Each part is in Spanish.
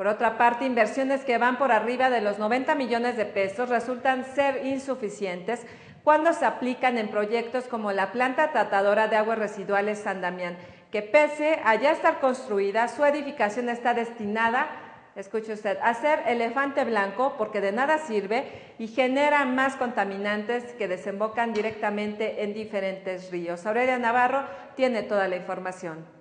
Por otra parte, inversiones que van por arriba de los 90 millones de pesos resultan ser insuficientes cuando se aplican en proyectos como la planta tratadora de aguas residuales San Damián, que pese a ya estar construida, su edificación está destinada, escuche usted, a ser elefante blanco porque de nada sirve y genera más contaminantes que desembocan directamente en diferentes ríos. Aurelia Navarro tiene toda la información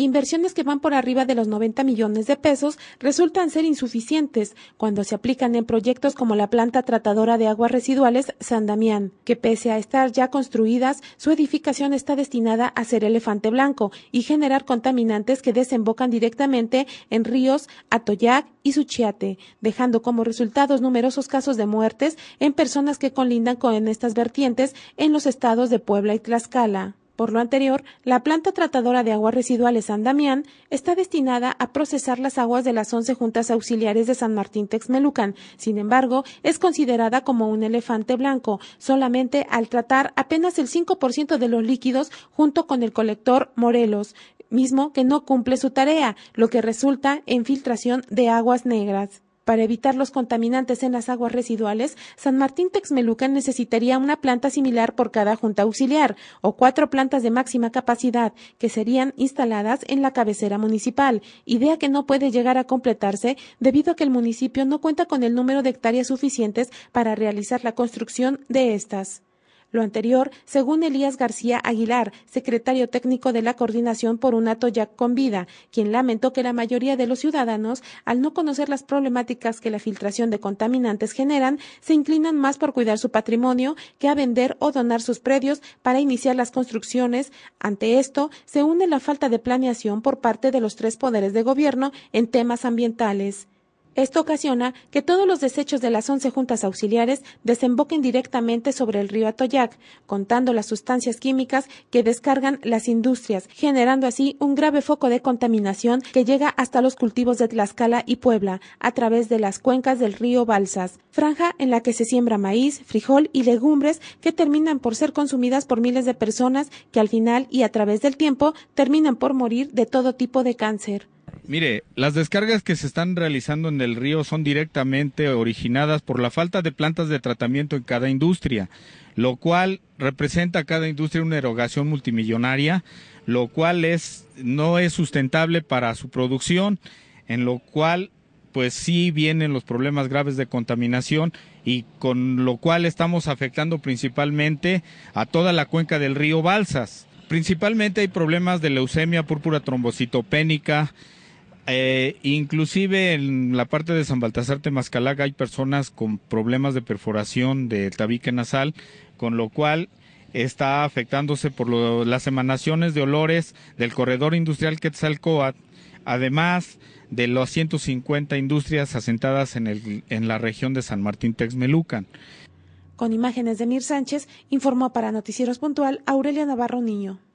inversiones que van por arriba de los 90 millones de pesos resultan ser insuficientes cuando se aplican en proyectos como la planta tratadora de aguas residuales San Damián, que pese a estar ya construidas, su edificación está destinada a ser elefante blanco y generar contaminantes que desembocan directamente en ríos Atoyac y Suchiate, dejando como resultados numerosos casos de muertes en personas que colindan con estas vertientes en los estados de Puebla y Tlaxcala. Por lo anterior, la planta tratadora de aguas residuales San Damián está destinada a procesar las aguas de las 11 juntas auxiliares de San Martín Texmelucan. Sin embargo, es considerada como un elefante blanco, solamente al tratar apenas el 5% de los líquidos junto con el colector Morelos, mismo que no cumple su tarea, lo que resulta en filtración de aguas negras. Para evitar los contaminantes en las aguas residuales, San Martín Texmelucan necesitaría una planta similar por cada junta auxiliar o cuatro plantas de máxima capacidad que serían instaladas en la cabecera municipal, idea que no puede llegar a completarse debido a que el municipio no cuenta con el número de hectáreas suficientes para realizar la construcción de estas. Lo anterior, según Elías García Aguilar, secretario técnico de la Coordinación por un ya con Vida, quien lamentó que la mayoría de los ciudadanos, al no conocer las problemáticas que la filtración de contaminantes generan, se inclinan más por cuidar su patrimonio que a vender o donar sus predios para iniciar las construcciones. Ante esto, se une la falta de planeación por parte de los tres poderes de gobierno en temas ambientales. Esto ocasiona que todos los desechos de las once juntas auxiliares desemboquen directamente sobre el río Atoyac, contando las sustancias químicas que descargan las industrias, generando así un grave foco de contaminación que llega hasta los cultivos de Tlaxcala y Puebla, a través de las cuencas del río Balsas, franja en la que se siembra maíz, frijol y legumbres que terminan por ser consumidas por miles de personas que al final y a través del tiempo terminan por morir de todo tipo de cáncer. Mire, las descargas que se están realizando en el río son directamente originadas por la falta de plantas de tratamiento en cada industria, lo cual representa a cada industria una erogación multimillonaria, lo cual es no es sustentable para su producción, en lo cual pues sí vienen los problemas graves de contaminación y con lo cual estamos afectando principalmente a toda la cuenca del río Balsas. Principalmente hay problemas de leucemia púrpura trombocitopénica, eh, inclusive en la parte de San Baltasar Temascalaga hay personas con problemas de perforación del tabique nasal, con lo cual está afectándose por las emanaciones de olores del corredor industrial Quetzalcoatl, además de las 150 industrias asentadas en, en la región de San Martín Texmelucan. Con imágenes de Mir Sánchez, informó para Noticieros Puntual Aurelia Navarro Niño.